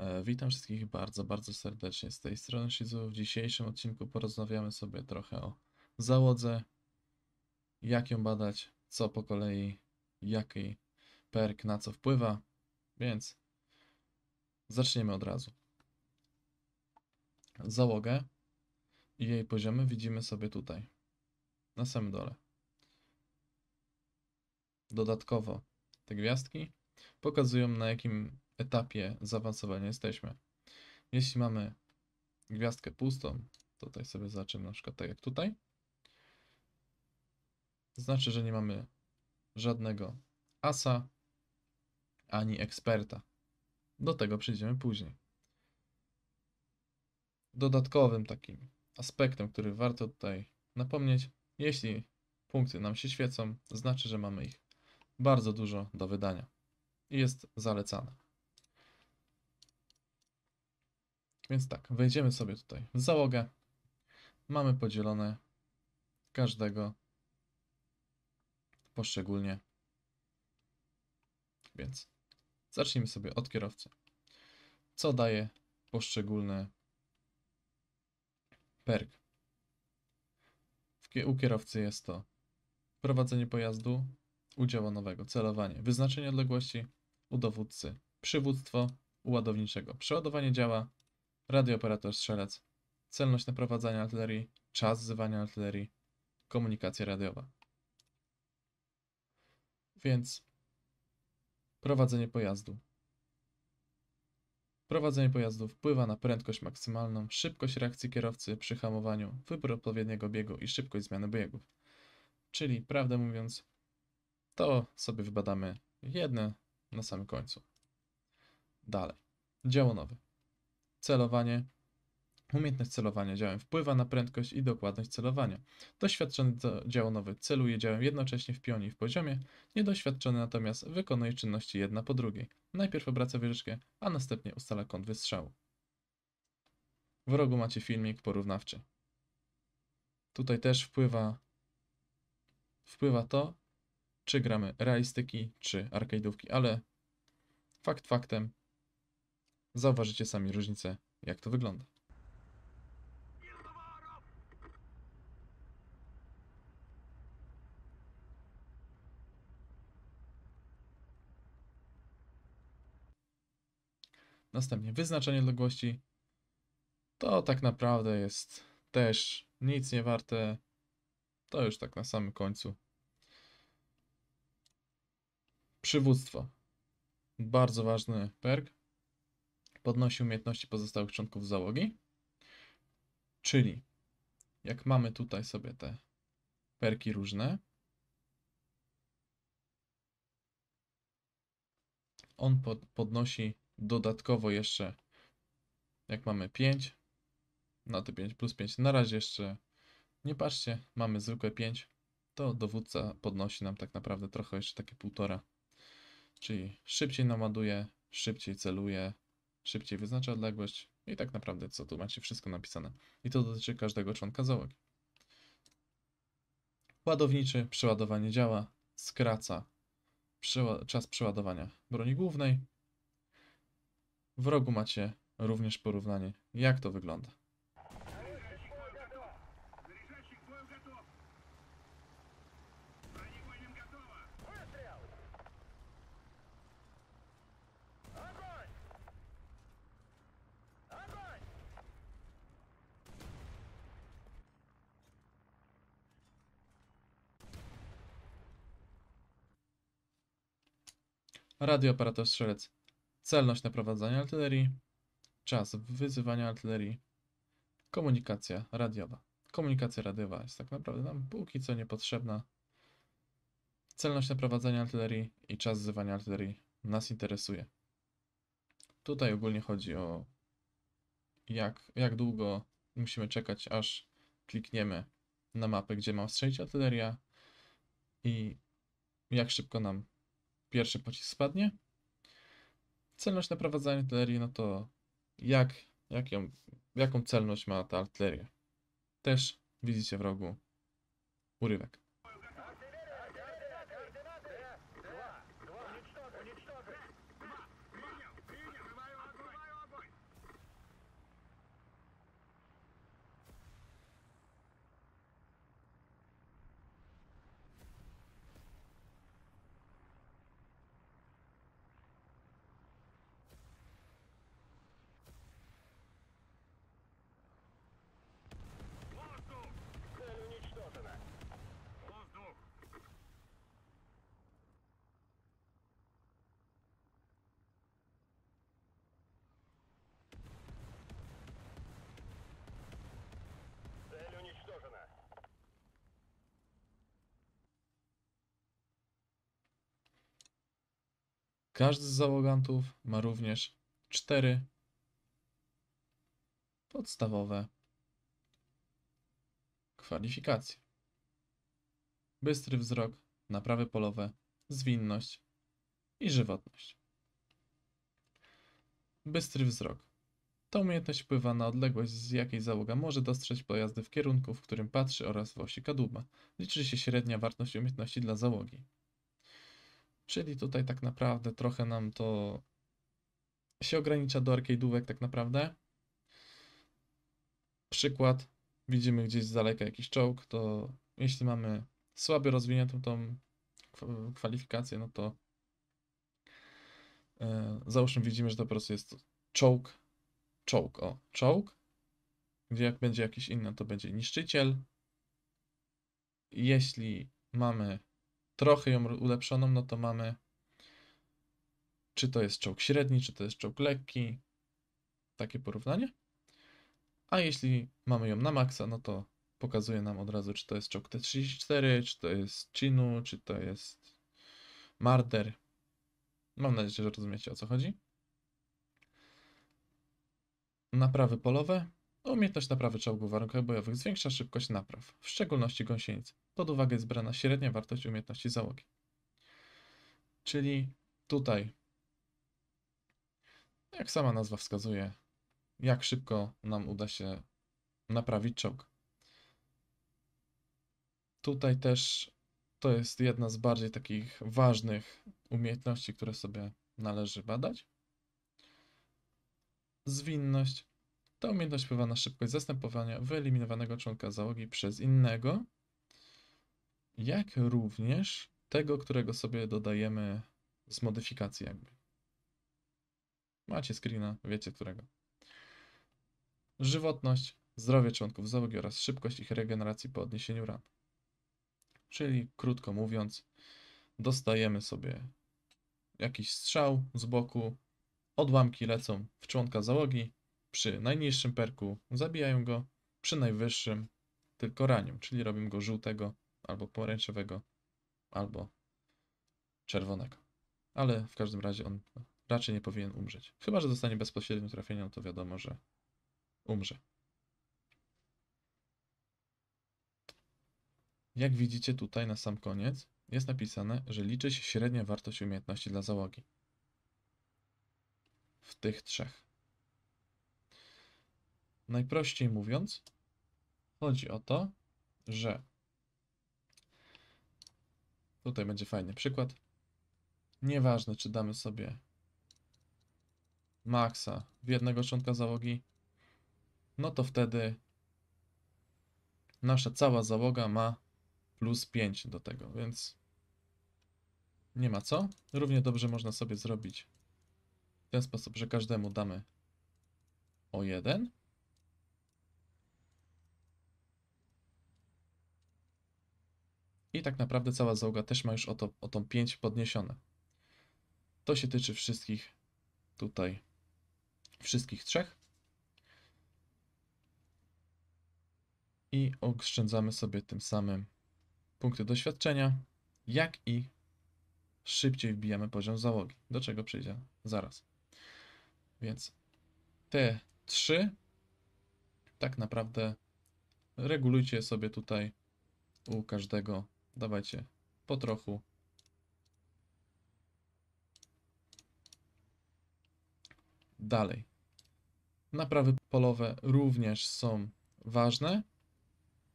E, witam wszystkich bardzo, bardzo serdecznie. Z tej strony Shizu. W dzisiejszym odcinku porozmawiamy sobie trochę o załodze, jak ją badać, co po kolei, jaki perk na co wpływa, więc zaczniemy od razu. Załogę i jej poziomy widzimy sobie tutaj, na samym dole. Dodatkowo te gwiazdki pokazują na jakim etapie zaawansowania jesteśmy. Jeśli mamy gwiazdkę pustą, tutaj sobie zaczynamy na przykład tak jak tutaj, znaczy, że nie mamy żadnego asa ani eksperta. Do tego przejdziemy później. Dodatkowym takim aspektem, który warto tutaj napomnieć, jeśli punkty nam się świecą, znaczy, że mamy ich bardzo dużo do wydania i jest zalecane. Więc tak, wejdziemy sobie tutaj w załogę. Mamy podzielone każdego poszczególnie. Więc zacznijmy sobie od kierowcy. Co daje poszczególny perk? U kierowcy jest to prowadzenie pojazdu, udziału nowego, celowanie, wyznaczenie odległości u dowódcy, przywództwo u ładowniczego, przeładowanie działa, Radiooperator strzelec. Celność naprowadzania artylerii. Czas wzywania artylerii. Komunikacja radiowa. Więc prowadzenie pojazdu. Prowadzenie pojazdu wpływa na prędkość maksymalną, szybkość reakcji kierowcy przy hamowaniu, wybór odpowiedniego biegu i szybkość zmiany biegów. Czyli, prawdę mówiąc, to sobie wybadamy jedne na samym końcu. Dalej. Działo nowe celowanie. Umiejętność celowania działem wpływa na prędkość i dokładność celowania. Doświadczony działonowy celuje działem jednocześnie w pionie i w poziomie, niedoświadczony natomiast wykonuje czynności jedna po drugiej. Najpierw obraca wieżyczkę, a następnie ustala kąt wystrzału. W rogu macie filmik porównawczy. Tutaj też wpływa, wpływa to, czy gramy realistyki, czy arcade'ówki, ale fakt faktem Zauważycie sami różnicę, jak to wygląda. Następnie wyznaczenie odległości. To tak naprawdę jest też nic nie warte. To już tak na samym końcu. Przywództwo. Bardzo ważny perk podnosi umiejętności pozostałych członków załogi. Czyli jak mamy tutaj sobie te perki różne, on pod, podnosi dodatkowo jeszcze, jak mamy 5, na te 5 plus 5. Na razie jeszcze nie patrzcie, mamy zwykłe 5, to dowódca podnosi nam tak naprawdę trochę jeszcze takie półtora. Czyli szybciej namaduje, szybciej celuje, szybciej wyznacza odległość i tak naprawdę co tu macie wszystko napisane. I to dotyczy każdego członka załogi. Ładowniczy, przeładowanie działa, skraca przyła czas przeładowania broni głównej. W rogu macie również porównanie, jak to wygląda. Radiooperator strzelec. Celność naprowadzania artylerii. Czas wyzywania artylerii. Komunikacja radiowa. Komunikacja radiowa jest tak naprawdę nam póki co niepotrzebna. Celność naprowadzania artylerii i czas wzywania artylerii nas interesuje. Tutaj ogólnie chodzi o jak, jak długo musimy czekać, aż klikniemy na mapę, gdzie ma strzelić artyleria i jak szybko nam pierwszy pocisk spadnie. Celność naprowadzania artylerii, no to jak, jak ją, jaką celność ma ta artyleria? Też widzicie w rogu urywek. Każdy z załogantów ma również cztery podstawowe kwalifikacje. Bystry wzrok, naprawy polowe, zwinność i żywotność. Bystry wzrok. Ta umiejętność wpływa na odległość, z jakiej załoga może dostrzec pojazdy w kierunku, w którym patrzy oraz w osi kadłuba. Liczy się średnia wartość umiejętności dla załogi. Czyli tutaj tak naprawdę trochę nam to się ogranicza do arcade'ówek tak naprawdę. Przykład, widzimy gdzieś z daleka jakiś czołg, to jeśli mamy słaby rozwiniętą tą kwalifikację, no to yy, załóżmy widzimy, że to po prostu jest czołg, czołg, o, czołg, gdzie jak będzie jakiś inny, to będzie niszczyciel. Jeśli mamy trochę ją ulepszoną, no to mamy czy to jest czołg średni, czy to jest czołg lekki. Takie porównanie. A jeśli mamy ją na maksa, no to pokazuje nam od razu, czy to jest czołg T-34, czy to jest Chinu, czy to jest Marder. Mam nadzieję, że rozumiecie o co chodzi. Naprawy polowe. Umiejętność naprawy czołgu w warunkach bojowych zwiększa szybkość napraw, w szczególności gąsienicy. Pod uwagę jest brana średnia wartość umiejętności załogi. Czyli tutaj, jak sama nazwa wskazuje, jak szybko nam uda się naprawić czołg. Tutaj też to jest jedna z bardziej takich ważnych umiejętności, które sobie należy badać. Zwinność. Ta umiejętność wpływa na szybkość zastępowania wyeliminowanego członka załogi przez innego, jak również tego, którego sobie dodajemy z modyfikacji jakby. Macie screena, wiecie którego. Żywotność, zdrowie członków załogi oraz szybkość ich regeneracji po odniesieniu ran. Czyli krótko mówiąc, dostajemy sobie jakiś strzał z boku, odłamki lecą w członka załogi, przy najniższym perku zabijają go, przy najwyższym tylko ranią, czyli robimy go żółtego albo pomarańczowego, albo czerwonego. Ale w każdym razie on raczej nie powinien umrzeć. Chyba, że dostanie bezpośrednie trafienia, no to wiadomo, że umrze. Jak widzicie tutaj na sam koniec jest napisane, że liczy się średnia wartość umiejętności dla załogi. W tych trzech. Najprościej mówiąc, chodzi o to, że Tutaj będzie fajny przykład. Nieważne, czy damy sobie maksa w jednego członka załogi, no to wtedy nasza cała załoga ma plus 5 do tego, więc nie ma co. Równie dobrze można sobie zrobić w ten sposób, że każdemu damy o 1 I tak naprawdę cała załoga też ma już o, to, o tą 5 podniesione. To się tyczy wszystkich tutaj, wszystkich trzech. I oszczędzamy sobie tym samym punkty doświadczenia, jak i szybciej wbijamy poziom załogi, do czego przyjdzie zaraz. Więc te trzy tak naprawdę regulujcie sobie tutaj u każdego Dawajcie. Po trochu. Dalej. Naprawy polowe również są ważne,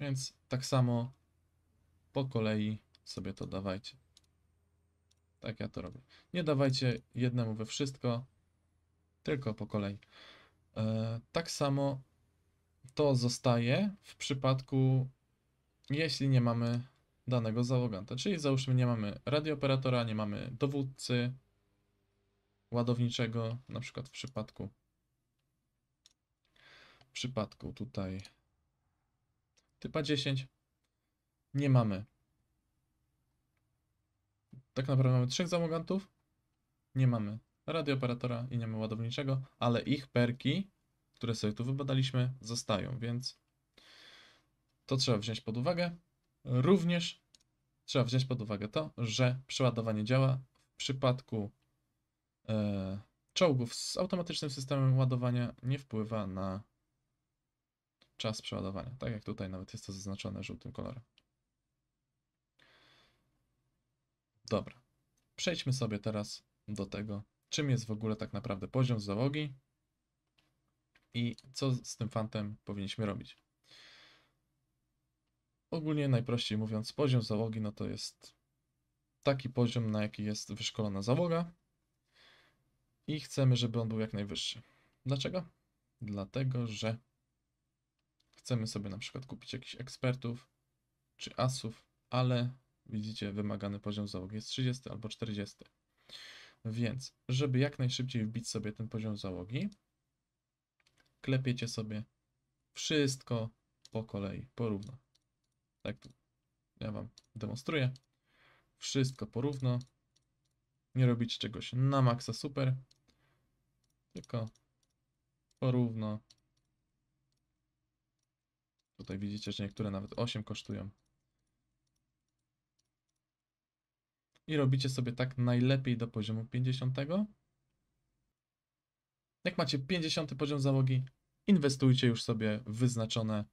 więc tak samo po kolei sobie to dawajcie. Tak ja to robię. Nie dawajcie jednemu we wszystko, tylko po kolei. E, tak samo to zostaje w przypadku, jeśli nie mamy danego załoganta. Czyli załóżmy nie mamy radiooperatora, nie mamy dowódcy ładowniczego, na przykład w przypadku w przypadku tutaj typa 10 nie mamy. Tak naprawdę mamy trzech załogantów, nie mamy radiooperatora i nie mamy ładowniczego, ale ich perki, które sobie tu wybadaliśmy, zostają, więc to trzeba wziąć pod uwagę. Również trzeba wziąć pod uwagę to, że przeładowanie działa w przypadku e, czołgów z automatycznym systemem ładowania nie wpływa na czas przeładowania. Tak jak tutaj nawet jest to zaznaczone żółtym kolorem. Dobra. Przejdźmy sobie teraz do tego, czym jest w ogóle tak naprawdę poziom załogi i co z tym fantem powinniśmy robić. Ogólnie najprościej mówiąc, poziom załogi no to jest taki poziom, na jaki jest wyszkolona załoga i chcemy, żeby on był jak najwyższy. Dlaczego? Dlatego, że chcemy sobie na przykład kupić jakichś ekspertów czy asów, ale widzicie, wymagany poziom załogi jest 30 albo 40. Więc, żeby jak najszybciej wbić sobie ten poziom załogi, klepiecie sobie wszystko po kolei, porówno. Tak, ja wam demonstruję. Wszystko porówno. Nie robić czegoś na maksa super. Tylko porówno. Tutaj widzicie, że niektóre nawet 8 kosztują. I robicie sobie tak najlepiej do poziomu 50. Jak macie 50 poziom załogi, inwestujcie już sobie w wyznaczone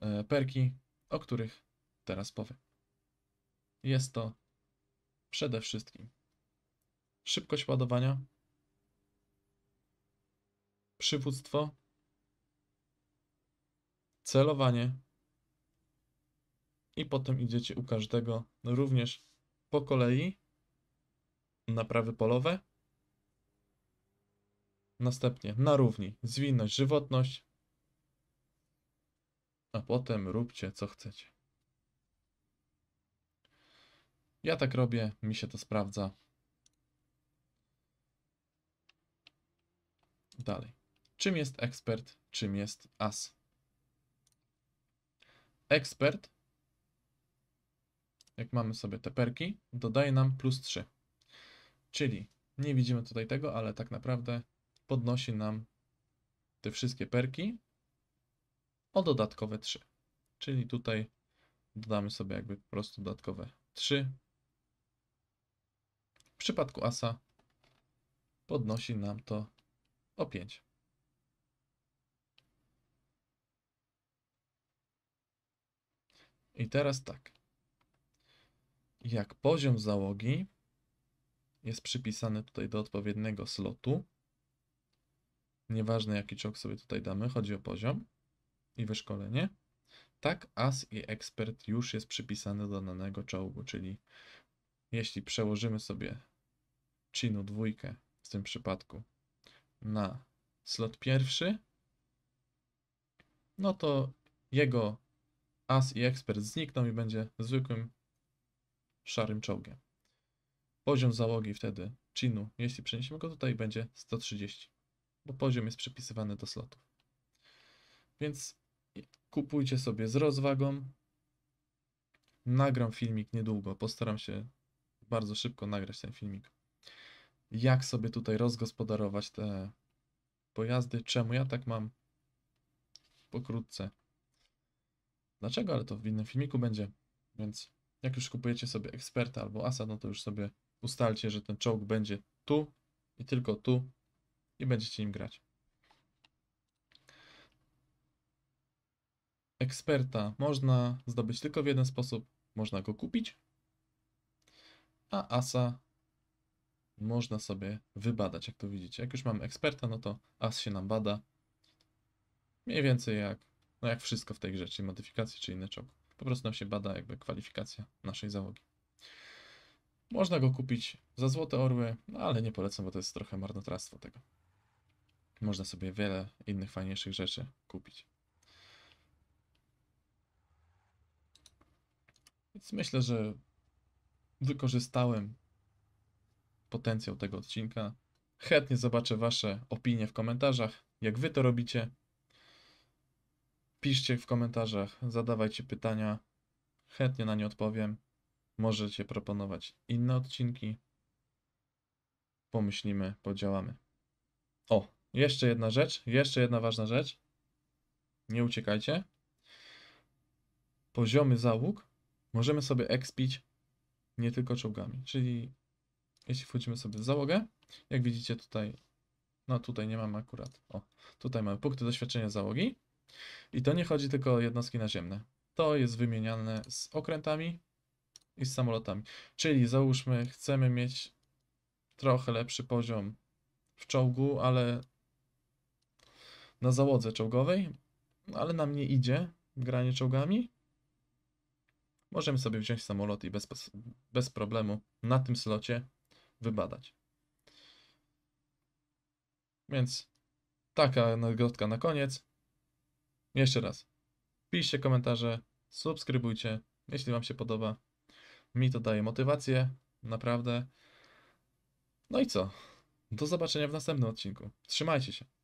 e, perki, o których teraz powiem. Jest to przede wszystkim szybkość ładowania, przywództwo, celowanie i potem idziecie u każdego również po kolei naprawy polowe. Następnie na równi zwinność, żywotność, a potem róbcie co chcecie. Ja tak robię, mi się to sprawdza. Dalej. Czym jest ekspert, czym jest as? Ekspert, jak mamy sobie te perki, dodaje nam plus 3. Czyli nie widzimy tutaj tego, ale tak naprawdę podnosi nam te wszystkie perki o dodatkowe 3. Czyli tutaj dodamy sobie jakby po prostu dodatkowe 3. W przypadku asa podnosi nam to o 5. I teraz tak. Jak poziom załogi jest przypisany tutaj do odpowiedniego slotu, nieważne jaki czołg sobie tutaj damy, chodzi o poziom, i wyszkolenie. Tak, as i ekspert już jest przypisany do danego czołgu, czyli jeśli przełożymy sobie chinu dwójkę w tym przypadku na slot pierwszy, no to jego as i ekspert znikną i będzie zwykłym szarym czołgiem. Poziom załogi wtedy chinu, jeśli przeniesiemy go tutaj, będzie 130, bo poziom jest przypisywany do slotów. Więc Kupujcie sobie z rozwagą. Nagram filmik niedługo. Postaram się bardzo szybko nagrać ten filmik. Jak sobie tutaj rozgospodarować te pojazdy? Czemu ja tak mam? Pokrótce. Dlaczego? Ale to w innym filmiku będzie. Więc jak już kupujecie sobie eksperta albo asa, no to już sobie ustalcie, że ten czołg będzie tu i tylko tu i będziecie nim grać. eksperta można zdobyć tylko w jeden sposób. Można go kupić, a asa można sobie wybadać, jak to widzicie. Jak już mamy eksperta, no to as się nam bada. Mniej więcej jak, no jak wszystko w tej grze, czyli modyfikacje czy inne czołg. Po prostu nam się bada jakby kwalifikacja naszej załogi. Można go kupić za złote orły, no ale nie polecam, bo to jest trochę marnotrawstwo tego. Można sobie wiele innych fajniejszych rzeczy kupić. Więc myślę, że wykorzystałem potencjał tego odcinka. Chętnie zobaczę Wasze opinie w komentarzach, jak Wy to robicie. Piszcie w komentarzach, zadawajcie pytania, chętnie na nie odpowiem. Możecie proponować inne odcinki. Pomyślimy, podziałamy. O, jeszcze jedna rzecz, jeszcze jedna ważna rzecz. Nie uciekajcie. Poziomy załóg możemy sobie expić nie tylko czołgami. Czyli jeśli wchodzimy sobie w załogę, jak widzicie tutaj, no tutaj nie mamy akurat, o, tutaj mamy punkty doświadczenia załogi. I to nie chodzi tylko o jednostki naziemne. To jest wymieniane z okrętami i z samolotami. Czyli załóżmy, chcemy mieć trochę lepszy poziom w czołgu, ale na załodze czołgowej, ale nam nie idzie granie czołgami, możemy sobie wziąć samolot i bez, bez problemu na tym slocie wybadać. Więc taka nagrodka na koniec. Jeszcze raz, piszcie komentarze, subskrybujcie, jeśli Wam się podoba. Mi to daje motywację, naprawdę. No i co? Do zobaczenia w następnym odcinku. Trzymajcie się.